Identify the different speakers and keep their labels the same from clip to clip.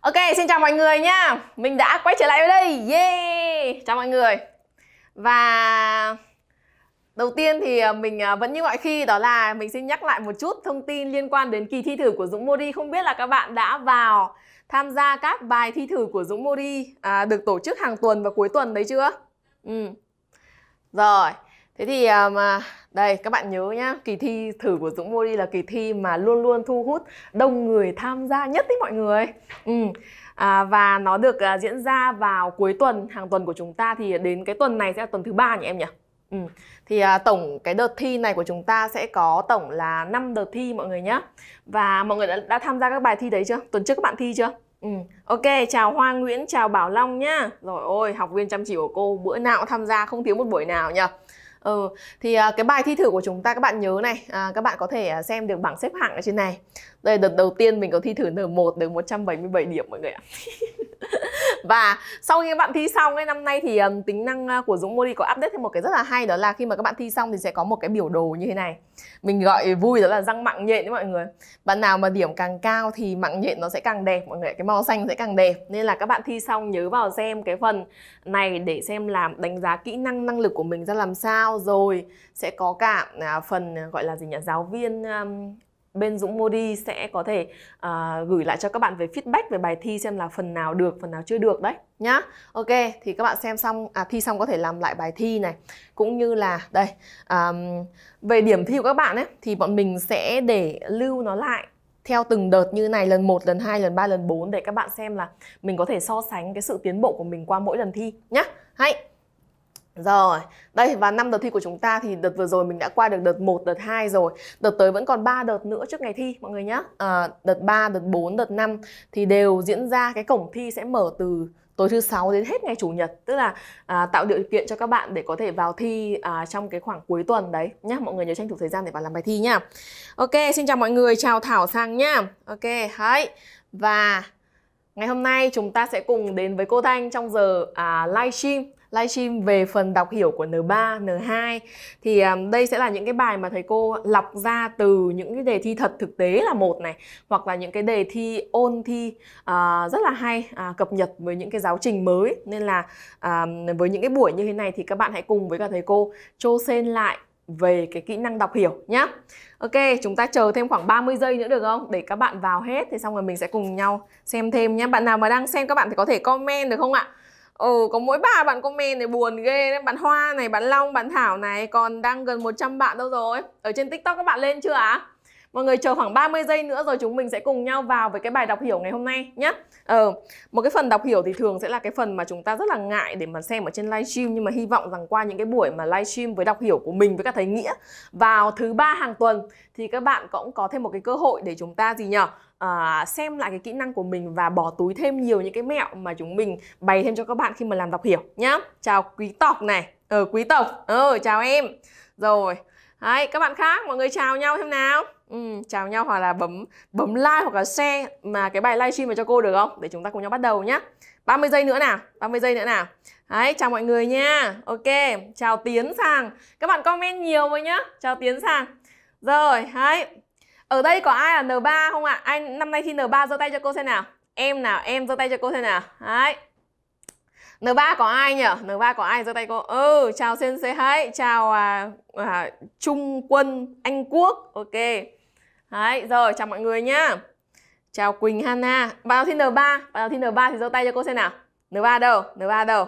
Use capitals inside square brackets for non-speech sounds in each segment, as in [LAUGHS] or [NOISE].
Speaker 1: Ok, xin chào mọi người nha Mình đã quay trở lại với đây Yeah, chào mọi người Và đầu tiên thì à, mình à, vẫn như mọi khi đó là mình xin nhắc lại một chút thông tin liên quan đến kỳ thi thử của Dũng Modi Không biết là các bạn đã vào tham gia các bài thi thử của Dũng Modi à, được tổ chức hàng tuần và cuối tuần đấy chưa? Ừ. Rồi, Thế thì à, mà đây các bạn nhớ nhá, kỳ thi thử của Dũng Mô đi là kỳ thi mà luôn luôn thu hút đông người tham gia nhất đấy mọi người. Ừ. À, và nó được à, diễn ra vào cuối tuần hàng tuần của chúng ta thì đến cái tuần này sẽ là tuần thứ ba nhỉ em nhỉ? Ừ. Thì à, tổng cái đợt thi này của chúng ta sẽ có tổng là 5 đợt thi mọi người nhé Và mọi người đã, đã tham gia các bài thi đấy chưa? Tuần trước các bạn thi chưa? Ừ. Ok, chào Hoa Nguyễn, chào Bảo Long nhá Rồi ôi, học viên chăm chỉ của cô bữa nào cũng tham gia không thiếu một buổi nào nhỉ ừ thì à, cái bài thi thử của chúng ta các bạn nhớ này à, các bạn có thể à, xem được bảng xếp hạng ở trên này đây đợt đầu tiên mình có thi thử N1 được 177 điểm mọi người ạ [LAUGHS] và sau khi các bạn thi xong ấy năm nay thì um, tính năng của Dũng Modi có update thêm một cái rất là hay đó là khi mà các bạn thi xong thì sẽ có một cái biểu đồ như thế này mình gọi vui đó là răng mặng nhện đấy mọi người bạn nào mà điểm càng cao thì mặng nhện nó sẽ càng đẹp mọi người cái màu xanh sẽ càng đẹp nên là các bạn thi xong nhớ vào xem cái phần này để xem làm đánh giá kỹ năng năng lực của mình ra làm sao rồi sẽ có cả à, phần gọi là gì nhỉ giáo viên um, bên Dũng Modi sẽ có thể uh, gửi lại cho các bạn về feedback về bài thi xem là phần nào được, phần nào chưa được đấy nhá. Ok, thì các bạn xem xong à thi xong có thể làm lại bài thi này cũng như là đây um, về điểm thi của các bạn ấy thì bọn mình sẽ để lưu nó lại theo từng đợt như này lần 1, lần 2, lần 3, lần 4 để các bạn xem là mình có thể so sánh cái sự tiến bộ của mình qua mỗi lần thi nhá. Hay rồi, đây và năm đợt thi của chúng ta thì đợt vừa rồi mình đã qua được đợt 1, đợt 2 rồi Đợt tới vẫn còn 3 đợt nữa trước ngày thi mọi người nhé à, Đợt 3, đợt 4, đợt 5 thì đều diễn ra cái cổng thi sẽ mở từ tối thứ sáu đến hết ngày chủ nhật tức là à, tạo điều kiện cho các bạn để có thể vào thi à, trong cái khoảng cuối tuần đấy nhá mọi người nhớ tranh thủ thời gian để vào làm bài thi nhá ok xin chào mọi người chào thảo sang nhá ok hãy và ngày hôm nay chúng ta sẽ cùng đến với cô thanh trong giờ à, livestream livestream về phần đọc hiểu của N3, N2 thì à, đây sẽ là những cái bài mà thầy cô lọc ra từ những cái đề thi thật thực tế là một này hoặc là những cái đề thi ôn thi uh, rất là hay uh, cập nhật với những cái giáo trình mới nên là uh, với những cái buổi như thế này thì các bạn hãy cùng với cả thầy cô trô sen lại về cái kỹ năng đọc hiểu nhá. Ok, chúng ta chờ thêm khoảng 30 giây nữa được không? Để các bạn vào hết thì xong rồi mình sẽ cùng nhau xem thêm nhá. Bạn nào mà đang xem các bạn thì có thể comment được không ạ? Ừ, có mỗi bà bạn comment này buồn ghê đấy Bạn Hoa này, bạn Long, bạn Thảo này Còn đang gần 100 bạn đâu rồi Ở trên TikTok các bạn lên chưa ạ? À? Mọi người chờ khoảng 30 giây nữa rồi chúng mình sẽ cùng nhau vào với cái bài đọc hiểu ngày hôm nay nhé. Ờ, một cái phần đọc hiểu thì thường sẽ là cái phần mà chúng ta rất là ngại để mà xem ở trên livestream nhưng mà hy vọng rằng qua những cái buổi mà livestream với đọc hiểu của mình với các thầy nghĩa vào thứ ba hàng tuần thì các bạn cũng có thêm một cái cơ hội để chúng ta gì nhỉ? À, xem lại cái kỹ năng của mình và bỏ túi thêm nhiều những cái mẹo mà chúng mình bày thêm cho các bạn khi mà làm đọc hiểu nhá. Chào quý tộc này. Ờ quý tộc. Ờ chào em. Rồi. Đấy, các bạn khác mọi người chào nhau thêm nào. Ừ, chào nhau hoặc là bấm bấm like hoặc là share mà cái bài livestream này cho cô được không? Để chúng ta cùng nhau bắt đầu nhá. 30 giây nữa nào, 30 giây nữa nào. Đấy, chào mọi người nha. Ok, chào Tiến Sàng. Các bạn comment nhiều với nhá. Chào Tiến Sàng. Rồi, đấy. Ở đây có ai là N3 không ạ? Ai năm nay thi N3 giơ tay cho cô xem nào. Em nào, em giơ tay cho cô xem nào. Đấy. N3 có ai nhỉ? N3 có ai giơ tay cô? Ừ, chào Sensei hãy, chào à, à, Trung Quân Anh Quốc. Ok. Đấy, rồi chào mọi người nhá. Chào Quỳnh Hana. Bạn nào thi N3? Bạn nào thi N3 thì giơ tay cho cô xem nào. N3 đâu? N3 đâu?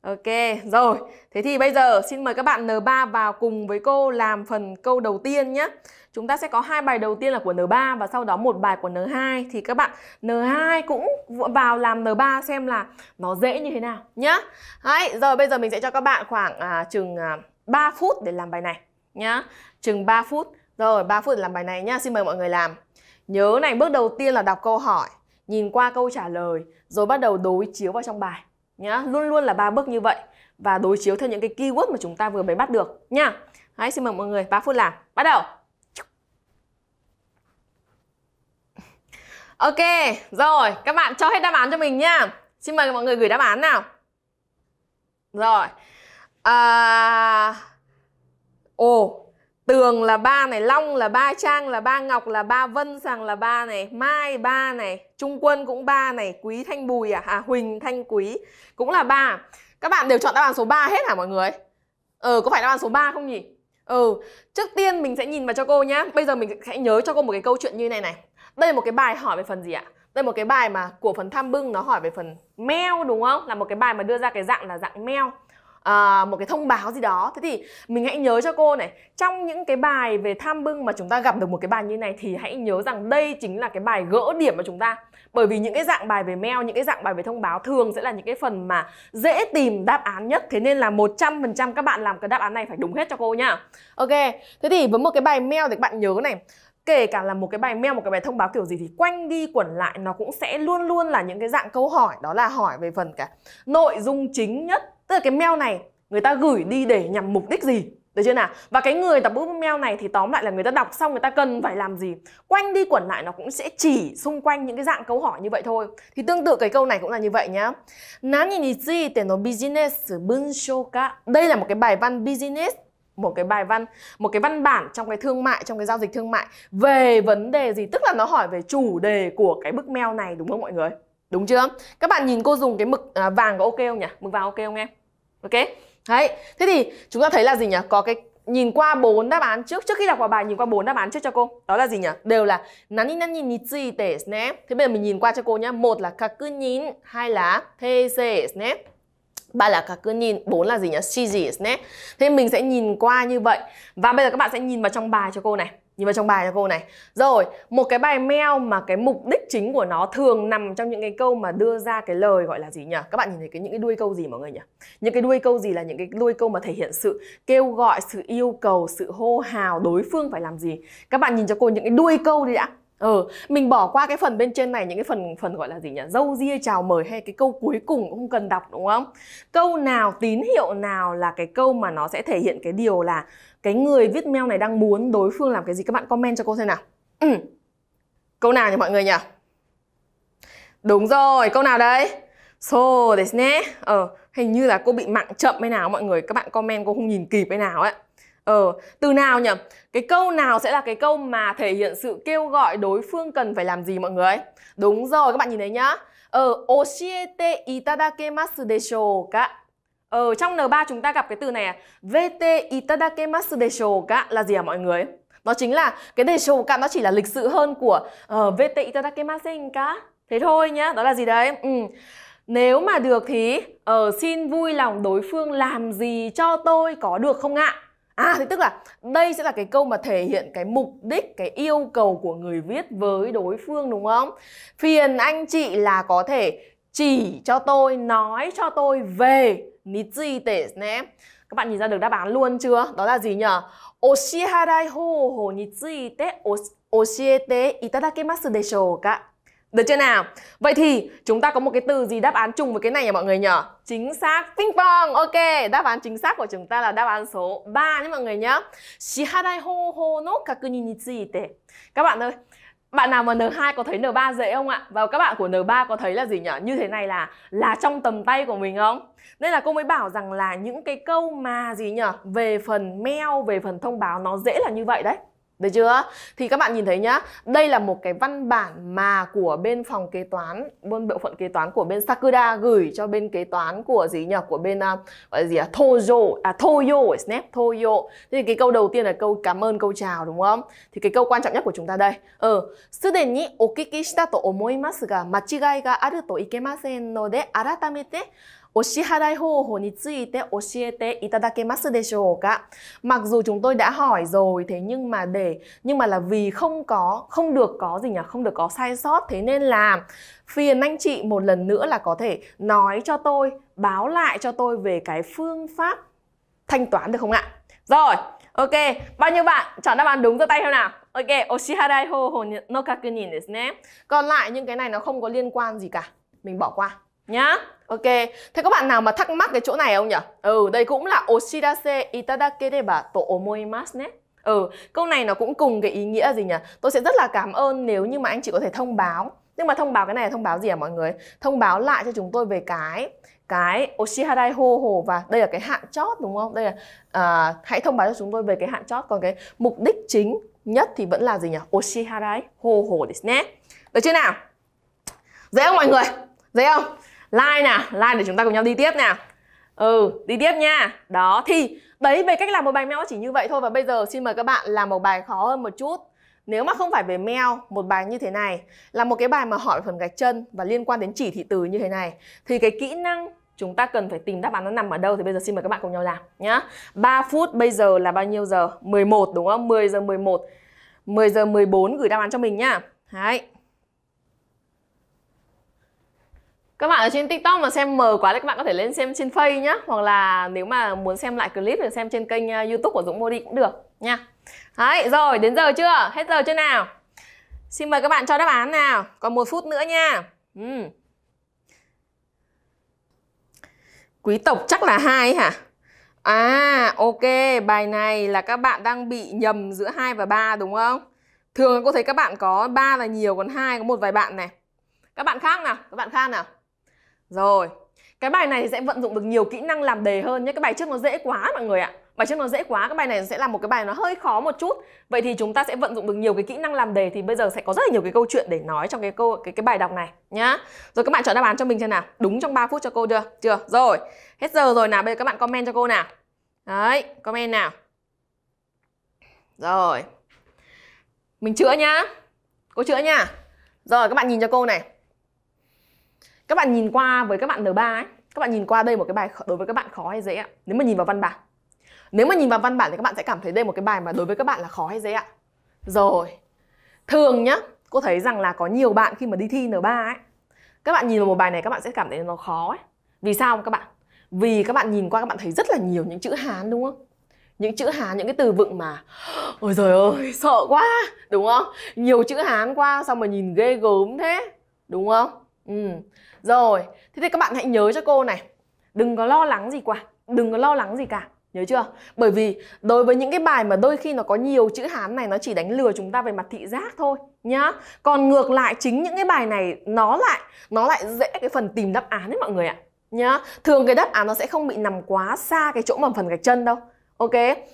Speaker 1: Ok, rồi. Thế thì bây giờ xin mời các bạn N3 vào cùng với cô làm phần câu đầu tiên nhé. Chúng ta sẽ có hai bài đầu tiên là của N3 và sau đó một bài của N2 thì các bạn N2 cũng vào làm N3 xem là nó dễ như thế nào nhá. Đấy, rồi bây giờ mình sẽ cho các bạn khoảng à, chừng à, 3 phút để làm bài này nhá. Chừng 3 phút. Rồi 3 phút để làm bài này nhá, xin mời mọi người làm. Nhớ này, bước đầu tiên là đọc câu hỏi, nhìn qua câu trả lời rồi bắt đầu đối chiếu vào trong bài nhá. Luôn luôn là ba bước như vậy và đối chiếu theo những cái keyword mà chúng ta vừa mới bắt được nha. Hãy xin mời mọi người 3 phút làm. Bắt đầu. Ok, rồi, các bạn cho hết đáp án cho mình nha. Xin mời mọi người gửi đáp án nào. Rồi. À... Ồ, Tường là ba này, Long là ba, Trang là ba, Ngọc là ba, Vân Sàng là ba này, Mai ba này, Trung Quân cũng ba này, Quý Thanh Bùi à, hà Huỳnh Thanh Quý cũng là ba. Các bạn đều chọn đáp án số 3 hết hả mọi người? Ờ có phải đáp án số 3 không nhỉ? ờ trước tiên mình sẽ nhìn vào cho cô nhá. Bây giờ mình sẽ nhớ cho cô một cái câu chuyện như này này. Đây là một cái bài hỏi về phần gì ạ? Đây là một cái bài mà của phần tham bưng nó hỏi về phần meo đúng không? Là một cái bài mà đưa ra cái dạng là dạng meo à, một cái thông báo gì đó thế thì mình hãy nhớ cho cô này trong những cái bài về tham bưng mà chúng ta gặp được một cái bài như này thì hãy nhớ rằng đây chính là cái bài gỡ điểm của chúng ta bởi vì những cái dạng bài về mail những cái dạng bài về thông báo thường sẽ là những cái phần mà dễ tìm đáp án nhất thế nên là 100% các bạn làm cái đáp án này phải đúng hết cho cô nhá ok thế thì với một cái bài mail thì các bạn nhớ này kể cả là một cái bài mail một cái bài thông báo kiểu gì thì quanh đi quẩn lại nó cũng sẽ luôn luôn là những cái dạng câu hỏi đó là hỏi về phần cả nội dung chính nhất tức là cái mail này người ta gửi đi để nhằm mục đích gì được chưa nào và cái người tập bức mail này thì tóm lại là người ta đọc xong người ta cần phải làm gì quanh đi quẩn lại nó cũng sẽ chỉ xung quanh những cái dạng câu hỏi như vậy thôi thì tương tự cái câu này cũng là như vậy nhá nani ni chi để nó business bunshoka đây là một cái bài văn business một cái bài văn một cái văn bản trong cái thương mại trong cái giao dịch thương mại về vấn đề gì tức là nó hỏi về chủ đề của cái bức mail này đúng không mọi người đúng chưa các bạn nhìn cô dùng cái mực à, vàng có ok không nhỉ mực vàng ok không em ok đấy thế thì chúng ta thấy là gì nhỉ có cái nhìn qua bốn đáp án trước trước khi đọc vào bài nhìn qua bốn đáp án trước cho cô đó là gì nhỉ đều là nani nani ni chi te ne thế bây giờ mình nhìn qua cho cô nhá một là kaku nhìn hai là te se ba là kaku nhìn bốn là gì nhỉ shi ji thế mình sẽ nhìn qua như vậy và bây giờ các bạn sẽ nhìn vào trong bài cho cô này như vào trong bài cho cô này rồi một cái bài mail mà cái mục đích chính của nó thường nằm trong những cái câu mà đưa ra cái lời gọi là gì nhỉ các bạn nhìn thấy cái những cái đuôi câu gì mọi người nhỉ những cái đuôi câu gì là những cái đuôi câu mà thể hiện sự kêu gọi sự yêu cầu sự hô hào đối phương phải làm gì các bạn nhìn cho cô những cái đuôi câu đi đã Ừ, mình bỏ qua cái phần bên trên này những cái phần phần gọi là gì nhỉ? Dâu ria chào mời hay cái câu cuối cùng không cần đọc đúng không? Câu nào tín hiệu nào là cái câu mà nó sẽ thể hiện cái điều là cái người viết mail này đang muốn đối phương làm cái gì các bạn comment cho cô xem nào. Ừ. Câu nào nhỉ mọi người nhỉ? Đúng rồi, câu nào đấy? So ですね. Ờ, hình như là cô bị mạng chậm hay nào mọi người, các bạn comment cô không nhìn kịp hay nào ấy. Ờ, từ nào nhỉ? Cái câu nào sẽ là cái câu mà thể hiện sự kêu gọi đối phương cần phải làm gì mọi người? Đúng rồi, các bạn nhìn thấy nhá. Ờ, oshiete itadakemasu desho ka. Ờ, trong N3 chúng ta gặp cái từ này à? VT itadakemasu desho ka là gì à mọi người? nó chính là cái desho ka nó chỉ là lịch sự hơn của uh, ờ, VT itadakemasen ka. Thế thôi nhá, đó là gì đấy? Ừ. Nếu mà được thì uh, xin vui lòng đối phương làm gì cho tôi có được không ạ? À? À thì tức là đây sẽ là cái câu mà thể hiện cái mục đích, cái yêu cầu của người viết với đối phương đúng không? Phiền anh chị là có thể chỉ cho tôi, nói cho tôi về nitsuite ne. Các bạn nhìn ra được đáp án luôn chưa? Đó là gì nhở? Oshiharai hōhō nitsuite oshiete itadakemasu deshou ka? Được chưa nào? Vậy thì chúng ta có một cái từ gì đáp án chung với cái này nhỉ mọi người nhỉ? Chính xác, ping pong, ok Đáp án chính xác của chúng ta là đáp án số 3 nhé mọi người nhé Shiharai ho ho no kakuni ni tsuite Các bạn ơi, bạn nào mà N2 có thấy N3 dễ không ạ? Và các bạn của N3 có thấy là gì nhỉ? Như thế này là là trong tầm tay của mình không? Nên là cô mới bảo rằng là những cái câu mà gì nhỉ? Về phần mail, về phần thông báo nó dễ là như vậy đấy được chưa? Thì các bạn nhìn thấy nhá, đây là một cái văn bản mà của bên phòng kế toán, bên bộ phận kế toán của bên Sakura gửi cho bên kế toán của gì nhỉ? Của bên uh, gọi là gì à? Toyo, à Toyo ở Snap, Toyo. Thế thì cái câu đầu tiên là câu cảm ơn, câu chào đúng không? Thì cái câu quan trọng nhất của chúng ta đây. Ừ, ờ, suden ni okiki shita to omoimasu ga machigai ga aru to ikemasen no de aratamete お支払い方法について教えていただけますでしょうか? Mặc dù chúng tôi đã hỏi rồi thế nhưng mà để nhưng mà là vì không có không được có gì nhỉ? Không được có sai sót thế nên là phiền anh chị một lần nữa là có thể nói cho tôi, báo lại cho tôi về cái phương pháp thanh toán được không ạ? Rồi, ok, bao nhiêu bạn chọn đáp án đúng giơ tay không nào? Ok, oshiharai ho ho no kakunin Còn lại những cái này nó không có liên quan gì cả, mình bỏ qua nhá. Ok, thế các bạn nào mà thắc mắc cái chỗ này không nhỉ? Ừ, đây cũng là oshirase itadakereba to omoimasu ne. Ừ, câu này nó cũng cùng cái ý nghĩa gì nhỉ? Tôi sẽ rất là cảm ơn nếu như mà anh chị có thể thông báo. Nhưng mà thông báo cái này là thông báo gì à mọi người? Thông báo lại cho chúng tôi về cái cái Oshiharai hô hồ và đây là cái hạn chót đúng không? Đây là à, hãy thông báo cho chúng tôi về cái hạn chót còn cái mục đích chính nhất thì vẫn là gì nhỉ? Oshiharai hô hồ ですね. Được chưa nào? Dễ không mọi người? Dễ không? like nè, à? like để chúng ta cùng nhau đi tiếp nè. ừ đi tiếp nha đó thì đấy về cách làm một bài mail chỉ như vậy thôi và bây giờ xin mời các bạn làm một bài khó hơn một chút nếu mà không phải về mail một bài như thế này là một cái bài mà hỏi phần gạch chân và liên quan đến chỉ thị từ như thế này thì cái kỹ năng chúng ta cần phải tìm đáp án nó nằm ở đâu thì bây giờ xin mời các bạn cùng nhau làm nhá 3 phút bây giờ là bao nhiêu giờ 11 đúng không 10 giờ 11 10 giờ 14 gửi đáp án cho mình nhá Đấy, các bạn ở trên tiktok mà xem mờ quá thì các bạn có thể lên xem trên face nhá hoặc là nếu mà muốn xem lại clip thì xem trên kênh uh, youtube của dũng mô đi cũng được nha đấy rồi đến giờ chưa hết giờ chưa nào xin mời các bạn cho đáp án nào còn một phút nữa nha ừ. quý tộc chắc là hai hả à ok bài này là các bạn đang bị nhầm giữa hai và ba đúng không thường cô thấy các bạn có ba là nhiều còn hai có một vài bạn này các bạn khác nào các bạn khác nào rồi, cái bài này thì sẽ vận dụng được nhiều kỹ năng làm đề hơn nhé. Cái bài trước nó dễ quá mọi người ạ. Bài trước nó dễ quá, cái bài này sẽ là một cái bài nó hơi khó một chút. Vậy thì chúng ta sẽ vận dụng được nhiều cái kỹ năng làm đề thì bây giờ sẽ có rất là nhiều cái câu chuyện để nói trong cái câu cái cái bài đọc này nhá. Rồi các bạn chọn đáp án cho mình xem nào. Đúng trong 3 phút cho cô chưa? Chưa. Rồi, hết giờ rồi nào. Bây giờ các bạn comment cho cô nào. Đấy, comment nào. Rồi. Mình chữa nhá. Cô chữa nha. Rồi các bạn nhìn cho cô này các bạn nhìn qua với các bạn N3 ấy, các bạn nhìn qua đây một cái bài đối với các bạn khó hay dễ ạ? Nếu mà nhìn vào văn bản. Nếu mà nhìn vào văn bản thì các bạn sẽ cảm thấy đây một cái bài mà đối với các bạn là khó hay dễ ạ? Rồi. Thường nhá, cô thấy rằng là có nhiều bạn khi mà đi thi N3 ấy, các bạn nhìn vào một bài này các bạn sẽ cảm thấy nó khó ấy. Vì sao các bạn? Vì các bạn nhìn qua các bạn thấy rất là nhiều những chữ Hán đúng không? Những chữ Hán, những cái từ vựng mà Ôi trời ơi, sợ quá, đúng không? Nhiều chữ Hán qua, sao mà nhìn ghê gớm thế, đúng không? Ừ. Rồi, thế thì các bạn hãy nhớ cho cô này Đừng có lo lắng gì quá Đừng có lo lắng gì cả Nhớ chưa? Bởi vì đối với những cái bài mà đôi khi nó có nhiều chữ Hán này nó chỉ đánh lừa chúng ta về mặt thị giác thôi nhá. Còn ngược lại chính những cái bài này nó lại nó lại dễ cái phần tìm đáp án đấy mọi người ạ. Nhá. Thường cái đáp án nó sẽ không bị nằm quá xa cái chỗ mà phần gạch chân đâu. Ok?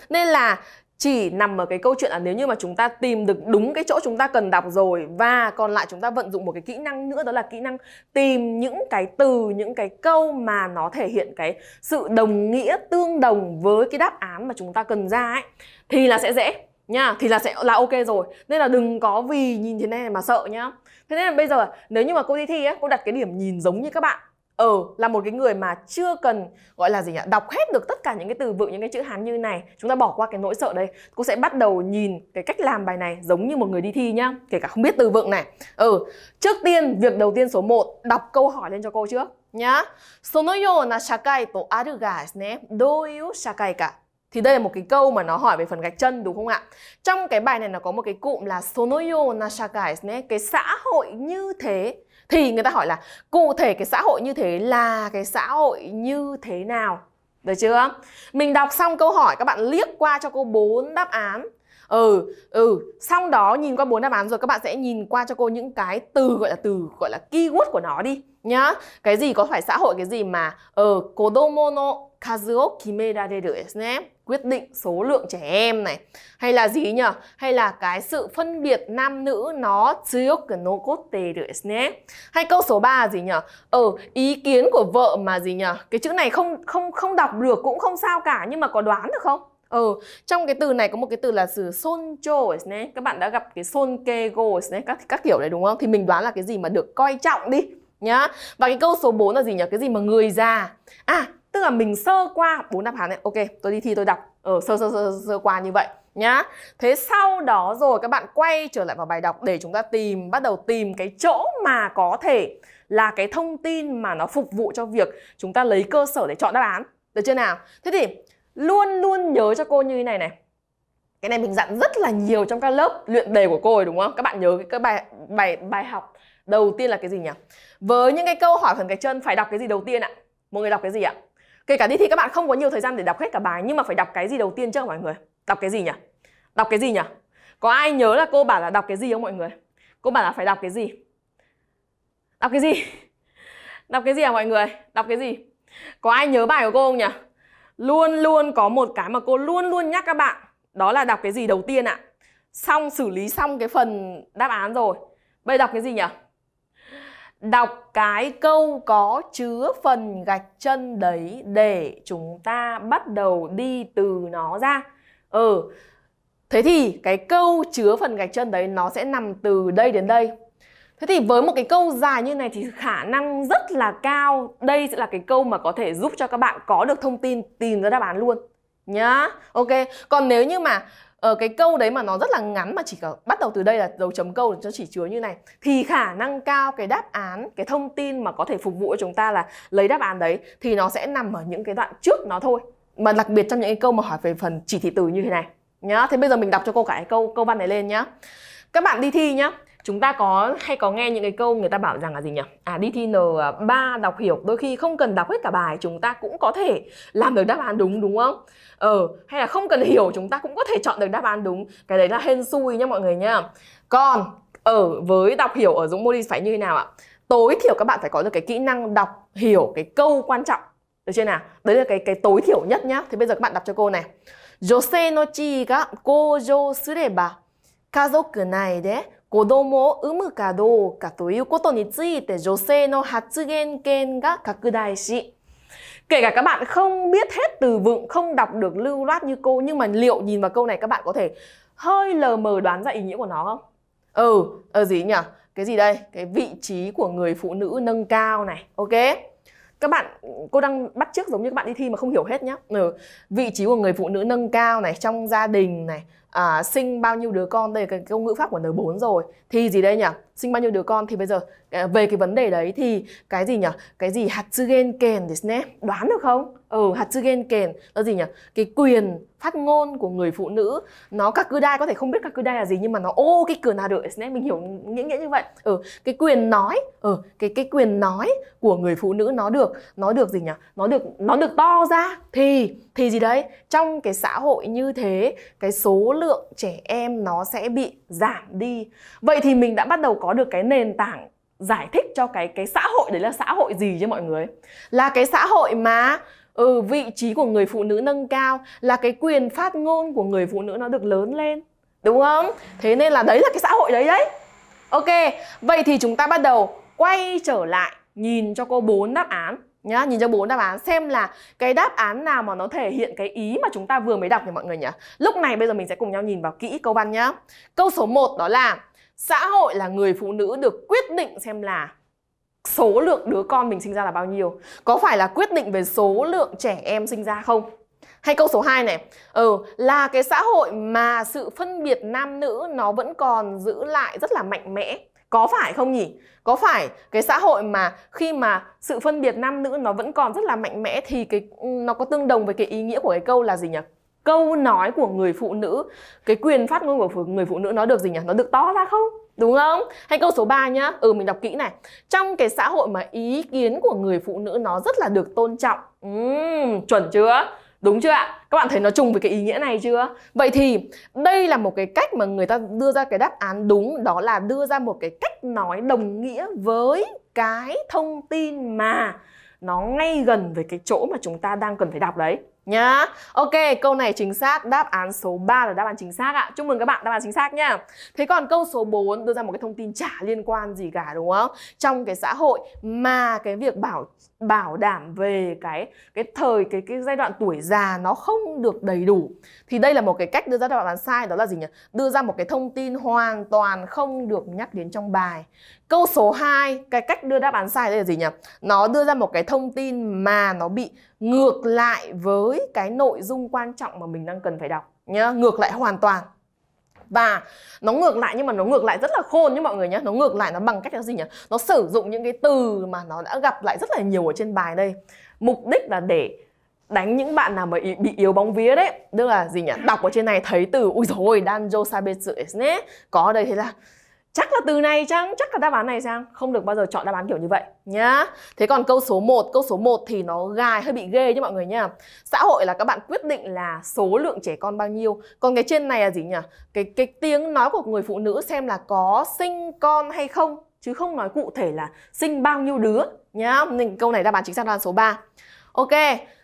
Speaker 1: Nên là chỉ nằm ở cái câu chuyện là nếu như mà chúng ta tìm được đúng cái chỗ chúng ta cần đọc rồi và còn lại chúng ta vận dụng một cái kỹ năng nữa đó là kỹ năng tìm những cái từ những cái câu mà nó thể hiện cái sự đồng nghĩa tương đồng với cái đáp án mà chúng ta cần ra ấy thì là sẽ dễ nha thì là sẽ là ok rồi nên là đừng có vì nhìn thế này mà sợ nhá thế nên là bây giờ nếu như mà cô đi thi á cô đặt cái điểm nhìn giống như các bạn ở ừ, là một cái người mà chưa cần gọi là gì nhỉ đọc hết được tất cả những cái từ vựng những cái chữ hán như này chúng ta bỏ qua cái nỗi sợ đây cô sẽ bắt đầu nhìn cái cách làm bài này giống như một người đi thi nhá kể cả không biết từ vựng này ừ trước tiên việc đầu tiên số 1 đọc câu hỏi lên cho cô trước nhá sonoyona shakai to aru ga ne doyu shakai ka thì đây là một cái câu mà nó hỏi về phần gạch chân đúng không ạ? Trong cái bài này nó có một cái cụm là sonoyo na ne, cái xã hội như thế thì người ta hỏi là cụ thể cái xã hội như thế là cái xã hội như thế nào được chưa mình đọc xong câu hỏi các bạn liếc qua cho cô bốn đáp án ừ ừ xong đó nhìn qua bốn đáp án rồi các bạn sẽ nhìn qua cho cô những cái từ gọi là từ gọi là keyword của nó đi nhá cái gì có phải xã hội cái gì mà ờ kodomo no kazu o kimeda desu quyết định số lượng trẻ em này hay là gì nhỉ hay là cái sự phân biệt nam nữ nó chưa cái nô cốt tề được nhé hay câu số 3 gì nhỉ ờ ý kiến của vợ mà gì nhỉ cái chữ này không không không đọc được cũng không sao cả nhưng mà có đoán được không Ừ, trong cái từ này có một cái từ là từ soncho này, các bạn đã gặp cái son sonkego này, các các kiểu này đúng không? Thì mình đoán là cái gì mà được coi trọng đi nhá. Và cái câu số 4 là gì nhỉ? Cái gì mà người già. À, tức là mình sơ qua bốn đáp án này ok tôi đi thi tôi đọc ở ờ, sơ, sơ sơ sơ sơ qua như vậy nhá thế sau đó rồi các bạn quay trở lại vào bài đọc để chúng ta tìm bắt đầu tìm cái chỗ mà có thể là cái thông tin mà nó phục vụ cho việc chúng ta lấy cơ sở để chọn đáp án được chưa nào thế thì luôn luôn nhớ cho cô như thế này này cái này mình dặn rất là nhiều trong các lớp luyện đề của cô rồi đúng không các bạn nhớ cái, cái bài bài bài học đầu tiên là cái gì nhỉ với những cái câu hỏi phần cái chân phải đọc cái gì đầu tiên ạ mọi người đọc cái gì ạ kể cả đi thì các bạn không có nhiều thời gian để đọc hết cả bài nhưng mà phải đọc cái gì đầu tiên chứ mọi người đọc cái gì nhỉ đọc cái gì nhỉ có ai nhớ là cô bảo là đọc cái gì không mọi người cô bảo là phải đọc cái gì đọc cái gì [LAUGHS] đọc cái gì à mọi người đọc cái gì có ai nhớ bài của cô không nhỉ luôn luôn có một cái mà cô luôn luôn nhắc các bạn đó là đọc cái gì đầu tiên ạ à. xong xử lý xong cái phần đáp án rồi bây đọc cái gì nhỉ đọc cái câu có chứa phần gạch chân đấy để chúng ta bắt đầu đi từ nó ra. Ừ. Thế thì cái câu chứa phần gạch chân đấy nó sẽ nằm từ đây đến đây. Thế thì với một cái câu dài như này thì khả năng rất là cao đây sẽ là cái câu mà có thể giúp cho các bạn có được thông tin tìm ra đáp án luôn nhá. Ok. Còn nếu như mà ở ờ, cái câu đấy mà nó rất là ngắn mà chỉ có bắt đầu từ đây là dấu chấm câu cho chỉ chứa như này thì khả năng cao cái đáp án cái thông tin mà có thể phục vụ cho chúng ta là lấy đáp án đấy thì nó sẽ nằm ở những cái đoạn trước nó thôi mà đặc biệt trong những cái câu mà hỏi về phần chỉ thị từ như thế này nhá thế bây giờ mình đọc cho cô cả cái câu câu văn này lên nhá các bạn đi thi nhá chúng ta có hay có nghe những cái câu người ta bảo rằng là gì nhỉ à đi thi n 3 à, đọc hiểu đôi khi không cần đọc hết cả bài chúng ta cũng có thể làm được đáp án đúng đúng không ờ hay là không cần hiểu chúng ta cũng có thể chọn được đáp án đúng cái đấy là hên xui nhá mọi người nhá còn ở với đọc hiểu ở dũng modi phải như thế nào ạ tối thiểu các bạn phải có được cái kỹ năng đọc hiểu cái câu quan trọng được chưa nào đấy là cái cái tối thiểu nhất nhá thì bây giờ các bạn đọc cho cô này Jose 子供を産むかどうかということについて女性の発言権が拡大し Kể cả các bạn không biết hết từ vựng, không đọc được lưu loát như cô Nhưng mà liệu nhìn vào câu này các bạn có thể hơi lờ mờ đoán ra ý nghĩa của nó không? Ừ, ở ờ, gì nhỉ? Cái gì đây? Cái vị trí của người phụ nữ nâng cao này, ok? Các bạn, cô đang bắt chước giống như các bạn đi thi mà không hiểu hết nhá ừ, Vị trí của người phụ nữ nâng cao này, trong gia đình này à, sinh bao nhiêu đứa con đây là cái câu ngữ pháp của N4 rồi thì gì đây nhỉ sinh bao nhiêu đứa con thì bây giờ à, về cái vấn đề đấy thì cái gì nhỉ cái gì hạt gen kèn đoán được không ừ hạt gen kèn là gì nhỉ cái quyền phát ngôn của người phụ nữ nó các cư đai có thể không biết các cư đai là gì nhưng mà nó ô cái cửa nào được mình hiểu nghĩa nghĩa như vậy ừ cái quyền nói ừ cái cái quyền nói của người phụ nữ nó được nó được gì nhỉ nó được nó được to ra thì thì gì đấy trong cái xã hội như thế cái số lượng lượng trẻ em nó sẽ bị giảm đi vậy thì mình đã bắt đầu có được cái nền tảng giải thích cho cái cái xã hội đấy là xã hội gì chứ mọi người là cái xã hội mà ừ, vị trí của người phụ nữ nâng cao là cái quyền phát ngôn của người phụ nữ nó được lớn lên đúng không thế nên là đấy là cái xã hội đấy đấy ok vậy thì chúng ta bắt đầu quay trở lại nhìn cho cô bốn đáp án Nhá, nhìn cho bốn đáp án xem là cái đáp án nào mà nó thể hiện cái ý mà chúng ta vừa mới đọc nhỉ mọi người nhỉ. Lúc này bây giờ mình sẽ cùng nhau nhìn vào kỹ câu văn nhá. Câu số 1 đó là xã hội là người phụ nữ được quyết định xem là số lượng đứa con mình sinh ra là bao nhiêu. Có phải là quyết định về số lượng trẻ em sinh ra không? Hay câu số 2 này, ừ, là cái xã hội mà sự phân biệt nam nữ nó vẫn còn giữ lại rất là mạnh mẽ có phải không nhỉ có phải cái xã hội mà khi mà sự phân biệt nam nữ nó vẫn còn rất là mạnh mẽ thì cái nó có tương đồng với cái ý nghĩa của cái câu là gì nhỉ câu nói của người phụ nữ cái quyền phát ngôn của người phụ nữ nó được gì nhỉ nó được to ra không đúng không hay câu số 3 nhá ừ mình đọc kỹ này trong cái xã hội mà ý kiến của người phụ nữ nó rất là được tôn trọng uhm, chuẩn chưa Đúng chưa ạ? Các bạn thấy nó trùng với cái ý nghĩa này chưa? Vậy thì đây là một cái cách mà người ta đưa ra cái đáp án đúng Đó là đưa ra một cái cách nói đồng nghĩa với cái thông tin mà nó ngay gần với cái chỗ mà chúng ta đang cần phải đọc đấy nhá. Ok, câu này chính xác, đáp án số 3 là đáp án chính xác ạ. Chúc mừng các bạn đáp án chính xác nhá. Thế còn câu số 4 đưa ra một cái thông tin chả liên quan gì cả đúng không? Trong cái xã hội mà cái việc bảo bảo đảm về cái cái thời cái cái giai đoạn tuổi già nó không được đầy đủ thì đây là một cái cách đưa ra đáp án sai đó là gì nhỉ? Đưa ra một cái thông tin hoàn toàn không được nhắc đến trong bài. Câu số 2, cái cách đưa đáp án sai đây là gì nhỉ? Nó đưa ra một cái thông tin mà nó bị ngược lại với cái nội dung quan trọng mà mình đang cần phải đọc nhá ngược lại hoàn toàn và nó ngược lại nhưng mà nó ngược lại rất là khôn nhé mọi người nhé nó ngược lại nó bằng cách là gì nhỉ nó sử dụng những cái từ mà nó đã gặp lại rất là nhiều ở trên bài đây mục đích là để đánh những bạn nào mà bị yếu bóng vía đấy tức là gì nhỉ đọc ở trên này thấy từ ui rồi danjo sabetsu esne có đây thế là chắc là từ này chăng chắc là đáp án này chăng không được bao giờ chọn đáp án kiểu như vậy nhá thế còn câu số 1 câu số 1 thì nó gài hơi bị ghê nhá mọi người nhá xã hội là các bạn quyết định là số lượng trẻ con bao nhiêu còn cái trên này là gì nhỉ cái cái tiếng nói của người phụ nữ xem là có sinh con hay không chứ không nói cụ thể là sinh bao nhiêu đứa nhá mình câu này đáp án chính xác đáp số 3 ok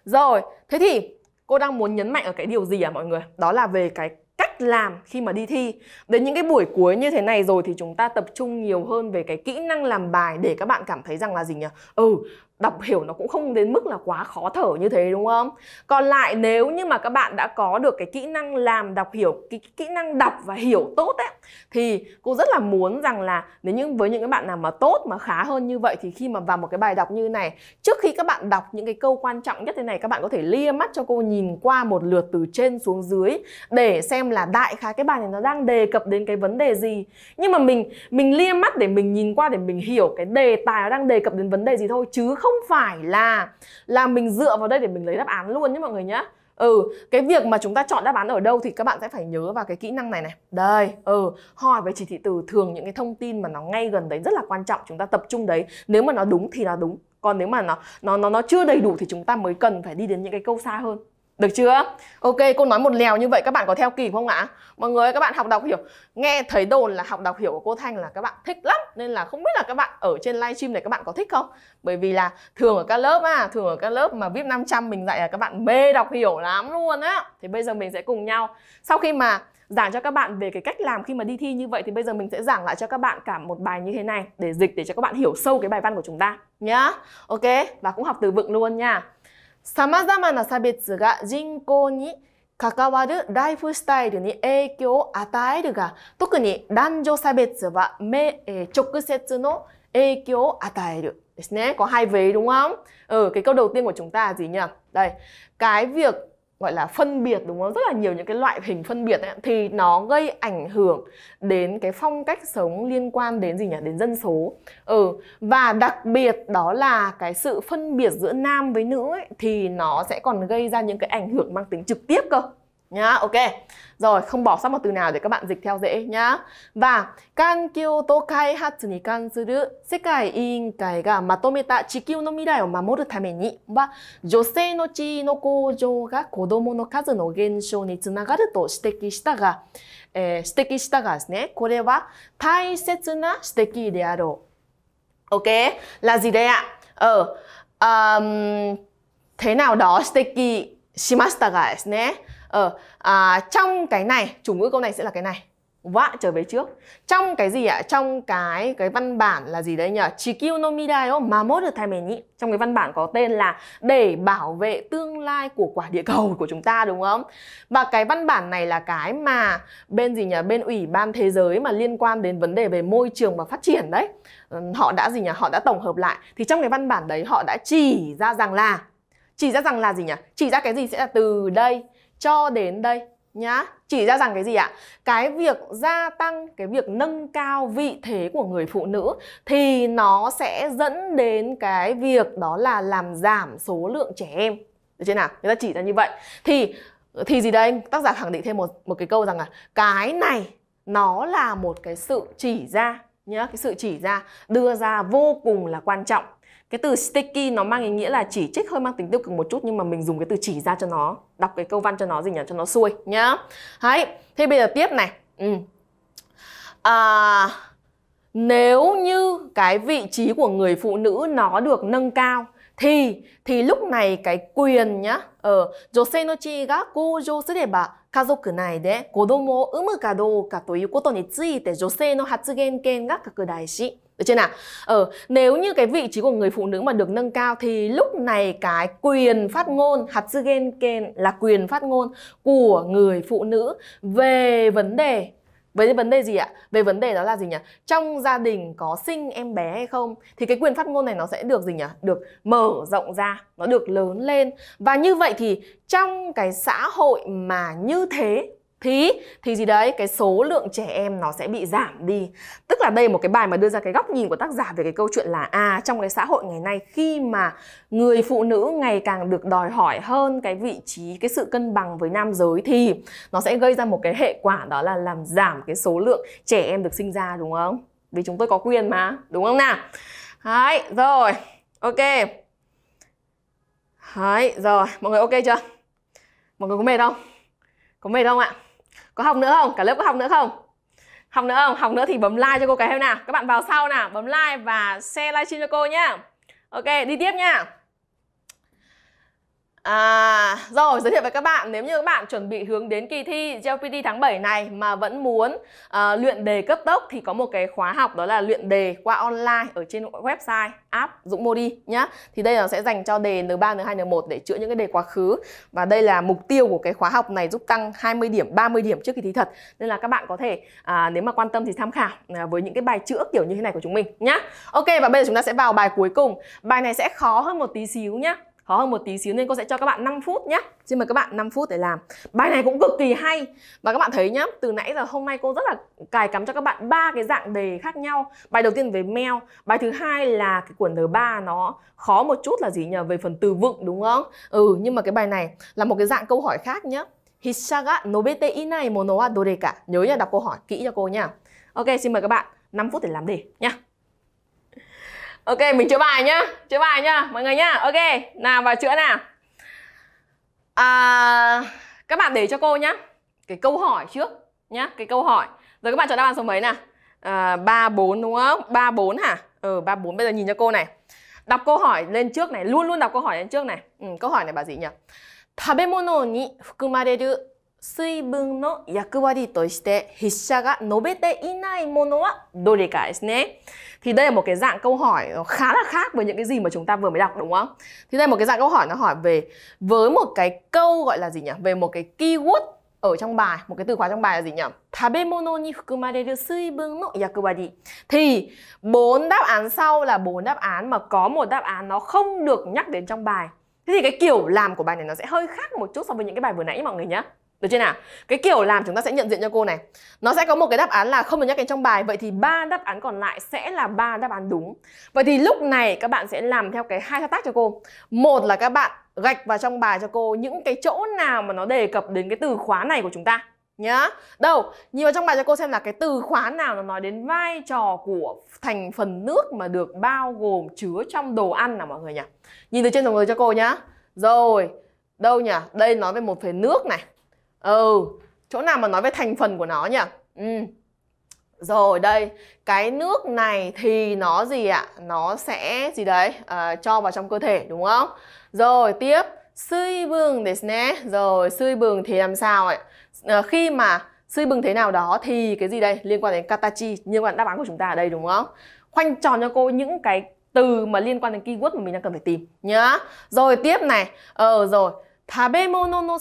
Speaker 1: rồi thế thì cô đang muốn nhấn mạnh ở cái điều gì à mọi người đó là về cái cách làm khi mà đi thi đến những cái buổi cuối như thế này rồi thì chúng ta tập trung nhiều hơn về cái kỹ năng làm bài để các bạn cảm thấy rằng là gì nhỉ ừ đọc hiểu nó cũng không đến mức là quá khó thở như thế đúng không? Còn lại nếu như mà các bạn đã có được cái kỹ năng làm đọc hiểu, cái kỹ năng đọc và hiểu tốt ấy thì cô rất là muốn rằng là nếu như với những cái bạn nào mà tốt mà khá hơn như vậy thì khi mà vào một cái bài đọc như này, trước khi các bạn đọc những cái câu quan trọng nhất thế này các bạn có thể lia mắt cho cô nhìn qua một lượt từ trên xuống dưới để xem là đại khái cái bài này nó đang đề cập đến cái vấn đề gì. Nhưng mà mình mình lia mắt để mình nhìn qua để mình hiểu cái đề tài nó đang đề cập đến vấn đề gì thôi chứ không phải là là mình dựa vào đây để mình lấy đáp án luôn nhé mọi người nhé Ừ, cái việc mà chúng ta chọn đáp án ở đâu thì các bạn sẽ phải nhớ vào cái kỹ năng này này. Đây, ừ, hỏi về chỉ thị từ thường những cái thông tin mà nó ngay gần đấy rất là quan trọng, chúng ta tập trung đấy. Nếu mà nó đúng thì là đúng, còn nếu mà nó nó nó chưa đầy đủ thì chúng ta mới cần phải đi đến những cái câu xa hơn. Được chưa? Ok, cô nói một lèo như vậy các bạn có theo kịp không ạ? Mọi người các bạn học đọc hiểu Nghe thấy đồn là học đọc hiểu của cô Thanh là các bạn thích lắm Nên là không biết là các bạn ở trên livestream này các bạn có thích không? Bởi vì là thường ở các lớp à, thường ở các lớp mà VIP 500 mình dạy là các bạn mê đọc hiểu lắm luôn á Thì bây giờ mình sẽ cùng nhau Sau khi mà giảng cho các bạn về cái cách làm khi mà đi thi như vậy Thì bây giờ mình sẽ giảng lại cho các bạn cả một bài như thế này Để dịch để cho các bạn hiểu sâu cái bài văn của chúng ta Nhá, ok, và cũng học từ vựng luôn nha 様々な差別が人口に関わるライフスタイルに影響を与えるが、特に男女差別は目、えー、直接の影響を与える。ですね。こう、ハイウェイ、ドワン。うん、結構、ど ầ u も、i ê n của い h ú n g ta は、gọi là phân biệt đúng không rất là nhiều những cái loại hình phân biệt ấy, thì nó gây ảnh hưởng đến cái phong cách sống liên quan đến gì nhỉ đến dân số ừ và đặc biệt đó là cái sự phân biệt giữa nam với nữ ấy, thì nó sẽ còn gây ra những cái ảnh hưởng mang tính trực tiếp cơ nhá ok rồi không bỏ sót một từ nào để các bạn dịch theo dễ nhá và Kan kankyo to kaihatsu ni kansuru sekai iinkai ga matometa Chikyu no mirai o mamoru tame ni wa josei no chi no koujou ga kodomo no kazu no genshou ni tsunagaru to shiteki shita ga えー、指摘したがですね、これは大切な指摘であろう。OK? Eh, Là gì đây ạ? Ờ, um, thế nào đó sticky ở ờ, à, trong cái này chủ ngữ câu này sẽ là cái này vạ trở về trước trong cái gì ạ à? trong cái cái văn bản là gì đấy nhỉ chikiu no midai o mamoru tameni trong cái văn bản có tên là để bảo vệ tương lai của quả địa cầu của chúng ta đúng không và cái văn bản này là cái mà bên gì nhỉ bên ủy ban thế giới mà liên quan đến vấn đề về môi trường và phát triển đấy họ đã gì nhỉ họ đã tổng hợp lại thì trong cái văn bản đấy họ đã chỉ ra rằng là chỉ ra rằng là gì nhỉ chỉ ra cái gì sẽ là từ đây cho đến đây nhá chỉ ra rằng cái gì ạ cái việc gia tăng cái việc nâng cao vị thế của người phụ nữ thì nó sẽ dẫn đến cái việc đó là làm giảm số lượng trẻ em được chưa nào người ta chỉ ra như vậy thì thì gì đây tác giả khẳng định thêm một một cái câu rằng là cái này nó là một cái sự chỉ ra nhá cái sự chỉ ra đưa ra vô cùng là quan trọng cái từ sticky nó mang ý nghĩa là chỉ trích hơi mang tính tiêu cực một chút nhưng mà mình dùng cái từ chỉ ra cho nó đọc cái câu văn cho nó gì nhỉ cho nó xuôi nhá đấy thế bây giờ tiếp này ừ. à, nếu như cái vị trí của người phụ nữ nó được nâng cao thì thì lúc này cái quyền nhá ở ờ, jose no chi ga koujo sureba kazoku nai de kodomo umu ka dou ka toiu koto ni tsuite jose no hatsugen ken ga kakudai shi được chưa nào? Ờ, nếu như cái vị trí của người phụ nữ mà được nâng cao thì lúc này cái quyền phát ngôn hạt gen Hatsugenken là quyền phát ngôn của người phụ nữ về vấn đề về vấn đề gì ạ? Về vấn đề đó là gì nhỉ? Trong gia đình có sinh em bé hay không? Thì cái quyền phát ngôn này nó sẽ được gì nhỉ? Được mở rộng ra, nó được lớn lên. Và như vậy thì trong cái xã hội mà như thế thì thì gì đấy cái số lượng trẻ em nó sẽ bị giảm đi tức là đây một cái bài mà đưa ra cái góc nhìn của tác giả về cái câu chuyện là à trong cái xã hội ngày nay khi mà người phụ nữ ngày càng được đòi hỏi hơn cái vị trí cái sự cân bằng với nam giới thì nó sẽ gây ra một cái hệ quả đó là làm giảm cái số lượng trẻ em được sinh ra đúng không vì chúng tôi có quyền mà đúng không nào Đấy, rồi ok Đấy, rồi mọi người ok chưa mọi người có mệt không có mệt không ạ có học nữa không cả lớp có học nữa không học nữa không học nữa thì bấm like cho cô cái nào các bạn vào sau nào bấm like và share livestream cho cô nhá ok đi tiếp nha À, rồi giới thiệu với các bạn nếu như các bạn chuẩn bị hướng đến kỳ thi GLPT tháng 7 này mà vẫn muốn uh, luyện đề cấp tốc thì có một cái khóa học đó là luyện đề qua online ở trên website app Dũng Modi nhá. Thì đây là sẽ dành cho đề N3, N2, N1 để chữa những cái đề quá khứ và đây là mục tiêu của cái khóa học này giúp tăng 20 điểm, 30 điểm trước kỳ thi thật. Nên là các bạn có thể à, nếu mà quan tâm thì tham khảo à, với những cái bài chữa kiểu như thế này của chúng mình nhá. Ok và bây giờ chúng ta sẽ vào bài cuối cùng. Bài này sẽ khó hơn một tí xíu nhá khó hơn một tí xíu nên cô sẽ cho các bạn 5 phút nhé xin mời các bạn 5 phút để làm bài này cũng cực kỳ hay và các bạn thấy nhá từ nãy giờ hôm nay cô rất là cài cắm cho các bạn ba cái dạng đề khác nhau bài đầu tiên về mail bài thứ hai là cái cuốn N3 nó khó một chút là gì nhờ về phần từ vựng đúng không ừ nhưng mà cái bài này là một cái dạng câu hỏi khác nhá Hishaga nobete inai mono wa cả. nhớ nhá đọc câu hỏi kỹ cho cô nha ok xin mời các bạn 5 phút để làm đề nhá ok mình chữa bài nhá chữa bài nhá mọi người nhá ok nào vào chữa nào à, các bạn để cho cô nhá cái câu hỏi trước nhá cái câu hỏi rồi các bạn chọn đáp án số mấy nè à, ba à, bốn đúng không ba bốn hả ừ ba bốn bây giờ nhìn cho cô này đọc câu hỏi lên trước này luôn luôn đọc câu hỏi lên trước này ừ, câu hỏi này bà gì nhỉ 食べ物に含まれる水分の役割として筆者が述べていないものはどれかですね。Thì đây là một cái dạng câu hỏi nó khá là khác với những cái gì mà chúng ta vừa mới đọc đúng không? Thì đây là một cái dạng câu hỏi nó hỏi về với một cái câu gọi là gì nhỉ? Về một cái keyword ở trong bài, một cái từ khóa trong bài là gì nhỉ? Tabemono ni fukumareru suibun no yakuwari. Thì bốn đáp án sau là bốn đáp án mà có một đáp án nó không được nhắc đến trong bài. Thế thì cái kiểu làm của bài này nó sẽ hơi khác một chút so với những cái bài vừa nãy mọi người nhé. Được chưa nào? Cái kiểu làm chúng ta sẽ nhận diện cho cô này. Nó sẽ có một cái đáp án là không được nhắc đến trong bài, vậy thì ba đáp án còn lại sẽ là ba đáp án đúng. Vậy thì lúc này các bạn sẽ làm theo cái hai thao tác cho cô. Một là các bạn gạch vào trong bài cho cô những cái chỗ nào mà nó đề cập đến cái từ khóa này của chúng ta nhá. Đâu, nhìn vào trong bài cho cô xem là cái từ khóa nào nó nói đến vai trò của thành phần nước mà được bao gồm chứa trong đồ ăn nào mọi người nhỉ? Nhìn từ trên dòng người cho cô nhá. Rồi, đâu nhỉ? Đây nói về một phần nước này ừ chỗ nào mà nói về thành phần của nó nhỉ ừ rồi đây cái nước này thì nó gì ạ nó sẽ gì đấy à, cho vào trong cơ thể đúng không rồi tiếp suy bừng nè rồi suy bừng thì làm sao ạ à, khi mà suy bừng thế nào đó thì cái gì đây liên quan đến katachi liên quan đáp án của chúng ta ở đây đúng không khoanh tròn cho cô những cái từ mà liên quan đến keyword mà mình đang cần phải tìm nhá rồi tiếp này ờ rồi Tabemono no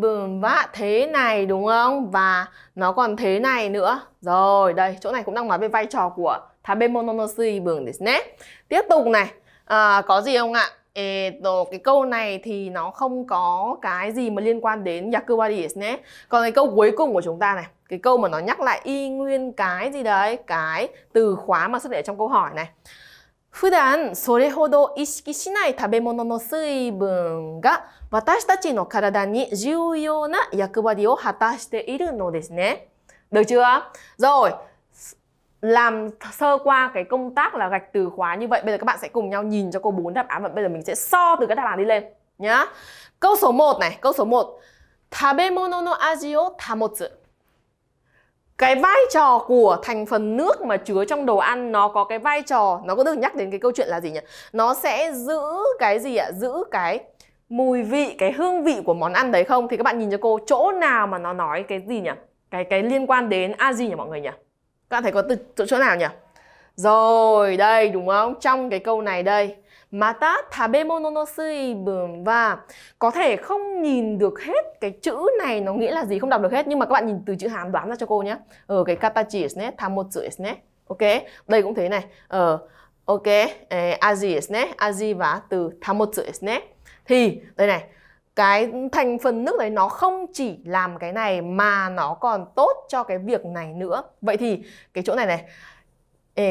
Speaker 1: bừng vạ thế này đúng không? Và nó còn thế này nữa. Rồi, đây, chỗ này cũng đang nói về vai trò của tabemono no suibun đấy Tiếp tục này, à, có gì không ạ? Eto, cái câu này thì nó không có cái gì mà liên quan đến yakuwari desu Còn cái câu cuối cùng của chúng ta này, cái câu mà nó nhắc lại y nguyên cái gì đấy, cái từ khóa mà xuất hiện trong câu hỏi này. 普段それほど意識しない食べ物の水分が私たちの体に重要な役割を果たしているのですね。Được chưa? Rồi, làm sơ qua cái công tác là gạch từ khóa như vậy. Bây giờ các bạn sẽ cùng nhau nhìn cho cô bốn đáp án và bây giờ mình sẽ so từ các đáp án đi lên nhá. Câu số 1 này, câu số 1. 食べ物の味を保つ。cái vai trò của thành phần nước mà chứa trong đồ ăn nó có cái vai trò nó có được nhắc đến cái câu chuyện là gì nhỉ nó sẽ giữ cái gì ạ giữ cái mùi vị cái hương vị của món ăn đấy không thì các bạn nhìn cho cô chỗ nào mà nó nói cái gì nhỉ cái cái liên quan đến a à, gì nhỉ mọi người nhỉ các bạn thấy có từ chỗ nào nhỉ rồi đây đúng không trong cái câu này đây mà ta tabemono no suibun và có thể không nhìn được hết cái chữ này nó nghĩa là gì không đọc được hết nhưng mà các bạn nhìn từ chữ Hán đoán ra cho cô nhé ở ờ, cái katachi ne tamotsu ne ok đây cũng thế này ờ ok aji ne aji và từ tamotsu ne thì đây này cái thành phần nước đấy nó không chỉ làm cái này mà nó còn tốt cho cái việc này nữa vậy thì cái chỗ này này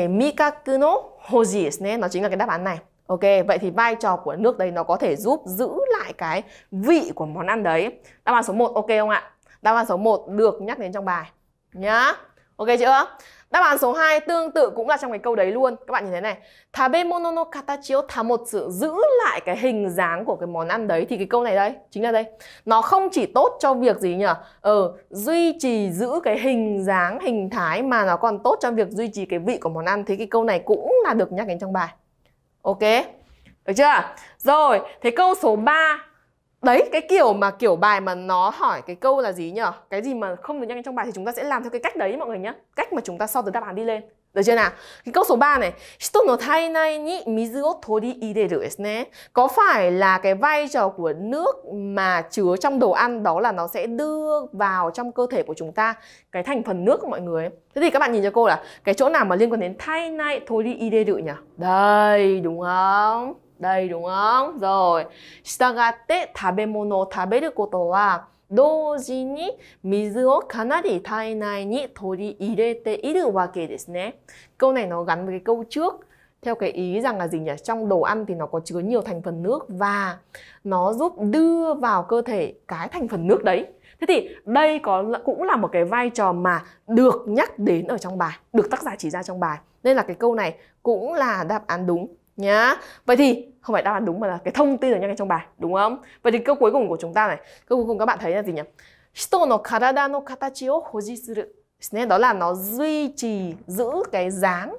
Speaker 1: mikaku no hoji ne nó chính là cái đáp án này Ok, vậy thì vai trò của nước đấy nó có thể giúp giữ lại cái vị của món ăn đấy. Đáp án số 1 ok không ạ? Đáp án số 1 được nhắc đến trong bài. Nhá. Ok chưa? Đáp án số 2 tương tự cũng là trong cái câu đấy luôn. Các bạn nhìn thấy này. Tabemono no katachi o sự giữ lại cái hình dáng của cái món ăn đấy thì cái câu này đây, chính là đây. Nó không chỉ tốt cho việc gì nhỉ? Ờ, duy trì giữ cái hình dáng, hình thái mà nó còn tốt cho việc duy trì cái vị của món ăn. Thế cái câu này cũng là được nhắc đến trong bài. Ok. Được chưa? Rồi, thế câu số 3 Đấy, cái kiểu mà kiểu bài mà nó hỏi cái câu là gì nhở? Cái gì mà không được nhanh trong bài thì chúng ta sẽ làm theo cái cách đấy mọi người nhé Cách mà chúng ta so từ đáp án đi lên được chưa nào? Cái câu số 3 này, Hito no tai nai ni mizu o tori ireru desu ne. Có phải là cái vai trò của nước mà chứa trong đồ ăn đó là nó sẽ đưa vào trong cơ thể của chúng ta cái thành phần nước của mọi người. Thế thì các bạn nhìn cho cô là cái chỗ nào mà liên quan đến tai nai tori ireru nhỉ? Đây, đúng không? Đây đúng không? Rồi. Shitagate tabemono taberu koto wa 同時に水をかなり体内に取り入れているわけですね。Câu này nó gắn với cái câu trước theo cái ý rằng là gì nhỉ? Trong đồ ăn thì nó có chứa nhiều thành phần nước và nó giúp đưa vào cơ thể cái thành phần nước đấy. Thế thì đây có cũng là một cái vai trò mà được nhắc đến ở trong bài, được tác giả chỉ ra trong bài. Nên là cái câu này cũng là đáp án đúng nhá. Vậy thì không phải đáp án đúng mà là cái thông tin ở ngay trong bài đúng không vậy thì câu cuối cùng của chúng ta này câu cuối cùng các bạn thấy là gì nhỉ Hito no karada no katachi nên đó là nó duy trì giữ cái dáng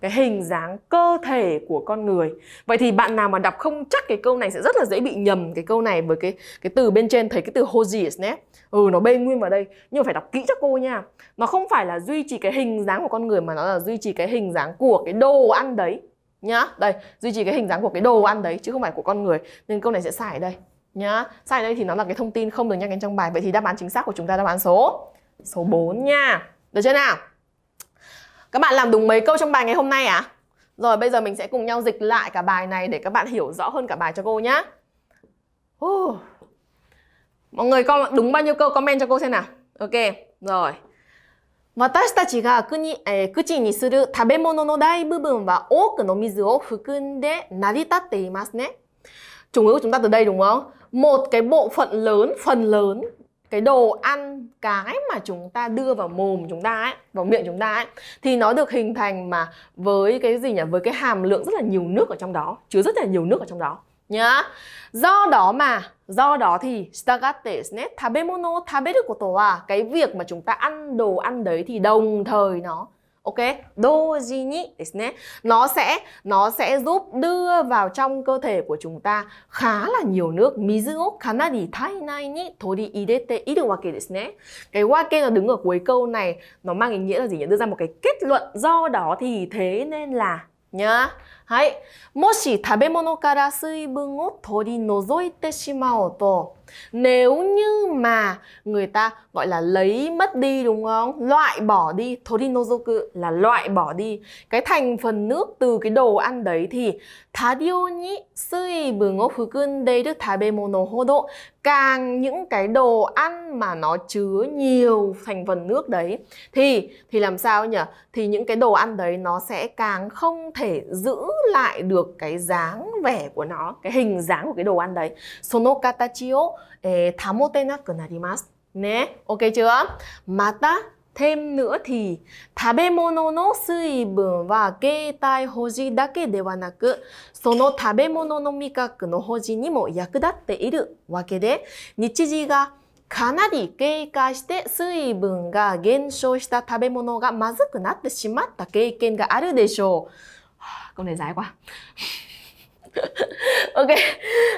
Speaker 1: cái hình dáng cơ thể của con người vậy thì bạn nào mà đọc không chắc cái câu này sẽ rất là dễ bị nhầm cái câu này với cái cái từ bên trên thấy cái từ hoji nhé ừ nó bê nguyên vào đây nhưng mà phải đọc kỹ cho cô nha nó không phải là duy trì cái hình dáng của con người mà nó là duy trì cái hình dáng của cái đồ ăn đấy nhá đây duy trì cái hình dáng của cái đồ ăn đấy chứ không phải của con người nên câu này sẽ sai ở đây nhá sai ở đây thì nó là cái thông tin không được nhắc đến trong bài vậy thì đáp án chính xác của chúng ta đáp án số số 4 nha được chưa nào các bạn làm đúng mấy câu trong bài ngày hôm nay à rồi bây giờ mình sẽ cùng nhau dịch lại cả bài này để các bạn hiểu rõ hơn cả bài cho cô nhá uh. mọi người con đúng bao nhiêu câu comment cho cô xem nào ok rồi 私たちが国、えー、口にする食べ物の大部分は多くの水を含んで成り立っていますね。Chủ ngữ của chúng ta từ đây đúng không? Một cái bộ phận lớn, phần lớn cái đồ ăn cái mà chúng ta đưa vào mồm chúng ta ấy, vào miệng chúng ta ấy thì nó được hình thành mà với cái gì nhỉ? Với cái hàm lượng rất là nhiều nước ở trong đó, chứa rất là nhiều nước ở trong đó nhá. Do đó mà Do đó thì stagate ne tabemono taberu koto wa cái việc mà chúng ta ăn đồ ăn đấy thì đồng thời nó ok doji ni desne nó sẽ nó sẽ giúp đưa vào trong cơ thể của chúng ta khá là nhiều nước mizu o kanari tainai ni tori irete iru wake desu ne cái wake nó đứng ở cuối câu này nó mang ý nghĩa là gì nhỉ đưa ra một cái kết luận do đó thì thế nên là nhá はい。もし食べ物から水分を取り除いてしまおうと、nếu như mà người ta gọi là lấy mất đi đúng không loại bỏ đi torinozoku là loại bỏ đi cái thành phần nước từ cái đồ ăn đấy thì thá tadio nhĩ suy bừng ô fukun đây được bê tabe hô độ càng những cái đồ ăn mà nó chứa nhiều thành phần nước đấy thì thì làm sao nhỉ thì những cái đồ ăn đấy nó sẽ càng không thể giữ lại được cái dáng vẻ của nó cái hình dáng của cái đồ ăn đấy sono katachi えー、保てなくなります。ね。OK c h ư また、てんぬ m n 食べ物の水分は携帯保持だけではなくその食べ物の味覚の保持にも役立っているわけで日時がかなり経過して水分が減少した食べ物がまずくなってしまった経験があるでしょう。ごめんなさい。[LAUGHS] OK。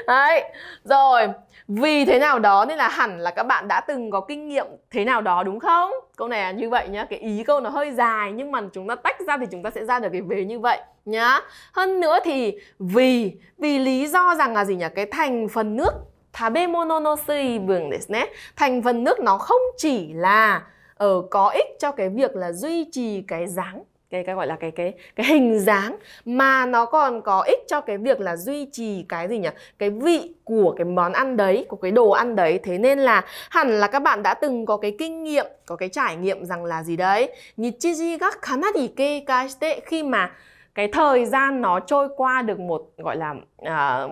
Speaker 1: はい。じゃ vì thế nào đó nên là hẳn là các bạn đã từng có kinh nghiệm thế nào đó đúng không câu này là như vậy nhá cái ý câu nó hơi dài nhưng mà chúng ta tách ra thì chúng ta sẽ ra được cái về như vậy nhá hơn nữa thì vì vì lý do rằng là gì nhỉ cái thành phần nước 食べ物の水分ですね thành phần nước nó không chỉ là ở ờ, có ích cho cái việc là duy trì cái dáng cái cái gọi là cái cái cái hình dáng mà nó còn có ích cho cái việc là duy trì cái gì nhỉ cái vị của cái món ăn đấy của cái đồ ăn đấy thế nên là hẳn là các bạn đã từng có cái kinh nghiệm có cái trải nghiệm rằng là gì đấy nichiji ga kanari keikai shite khi mà cái thời gian nó trôi qua được một gọi là à,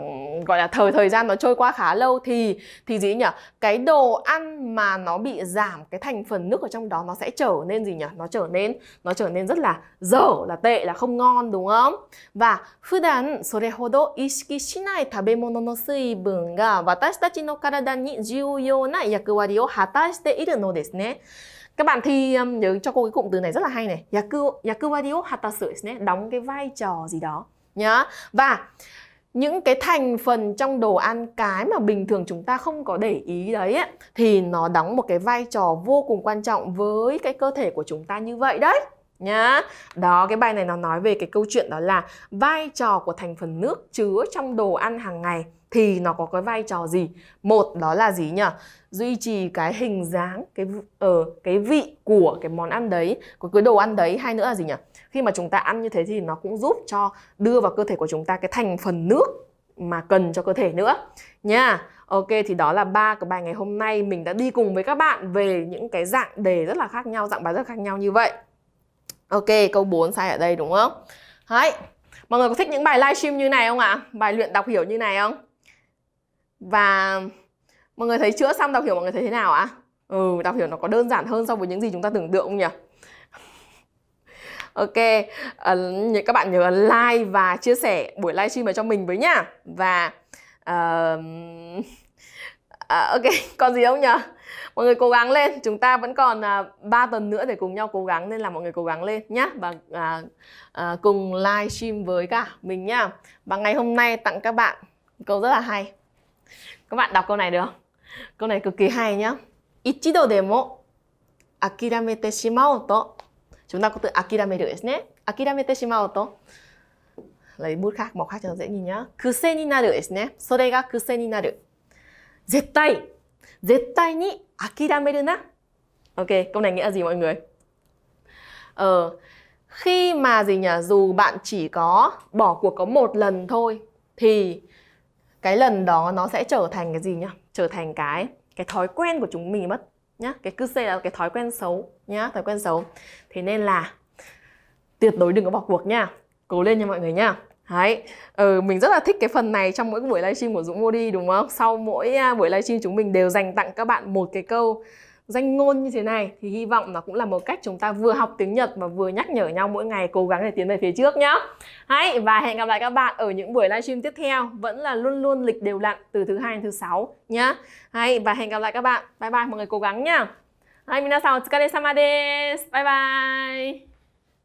Speaker 1: gọi là thời thời gian nó trôi qua khá lâu thì thì gì nhỉ cái đồ ăn mà nó bị giảm cái thành phần nước ở trong đó nó sẽ trở nên gì nhỉ nó trở nên nó trở nên rất là dở là tệ là không ngon đúng không và 普段それほど意識しない食べ物の水分が私たちの体に重要な役割を果たしているのですね。các bạn thi um, nhớ cho cô cái cụm từ này rất là hay này yaku yakuwari o hatasu ne đóng cái vai trò gì đó nhá và những cái thành phần trong đồ ăn cái mà bình thường chúng ta không có để ý đấy ấy, thì nó đóng một cái vai trò vô cùng quan trọng với cái cơ thể của chúng ta như vậy đấy nhá. Đó cái bài này nó nói về cái câu chuyện đó là vai trò của thành phần nước chứa trong đồ ăn hàng ngày thì nó có cái vai trò gì một đó là gì nhỉ duy trì cái hình dáng cái ờ uh, cái vị của cái món ăn đấy của cái đồ ăn đấy hay nữa là gì nhỉ khi mà chúng ta ăn như thế thì nó cũng giúp cho đưa vào cơ thể của chúng ta cái thành phần nước mà cần cho cơ thể nữa nha ok thì đó là ba cái bài ngày hôm nay mình đã đi cùng với các bạn về những cái dạng đề rất là khác nhau dạng bài rất khác nhau như vậy ok câu 4 sai ở đây đúng không Đấy. mọi người có thích những bài livestream như này không ạ bài luyện đọc hiểu như này không và mọi người thấy chữa xong đọc hiểu mọi người thấy thế nào ạ? Ừ, đọc hiểu nó có đơn giản hơn so với những gì chúng ta tưởng tượng không nhỉ? [LAUGHS] ok, uh, các bạn nhớ like và chia sẻ buổi livestream này cho mình với nhá. Và uh, [LAUGHS] À, ok, [LAUGHS] còn gì không nhỉ? Mọi người cố gắng lên, chúng ta vẫn còn à, 3 tuần nữa để cùng nhau cố gắng nên là mọi người cố gắng lên nhá và à, à, cùng livestream với cả mình nhá. Và ngày hôm nay tặng các bạn câu rất là hay. Các bạn đọc câu này được Câu này cực kỳ hay nhá. Ichido demo akiramete shimau to. Chúng ta có từ akirame được đấy nhé. Akiramete shimau to. Lấy bút khác, màu khác cho nó dễ nhìn nhá. Kuse ni naru desu Sore ga kuse ni naru. Zettai. Zettai ni akirameru na. Ok, câu này nghĩa gì mọi người? Ờ, khi mà gì nhỉ dù bạn chỉ có bỏ cuộc có một lần thôi thì cái lần đó nó sẽ trở thành cái gì nhá trở thành cái cái thói quen của chúng mình mất nhá cái cứ xây là cái thói quen xấu nhá thói quen xấu thế nên là tuyệt đối đừng có bỏ cuộc nha cố lên nha mọi người nha Đấy, ừ, mình rất là thích cái phần này trong mỗi buổi livestream của Dũng Modi đúng không? Sau mỗi à, buổi livestream chúng mình đều dành tặng các bạn một cái câu danh ngôn như thế này thì hy vọng nó cũng là một cách chúng ta vừa học tiếng Nhật và vừa nhắc nhở nhau mỗi ngày cố gắng để tiến về phía trước nhé. Hãy và hẹn gặp lại các bạn ở những buổi livestream tiếp theo vẫn là luôn luôn lịch đều đặn từ thứ hai đến thứ sáu nhé. Hãy và hẹn gặp lại các bạn. Bye bye mọi người cố gắng nhá. Hai, minasan o tsukare sama desu. Bye bye.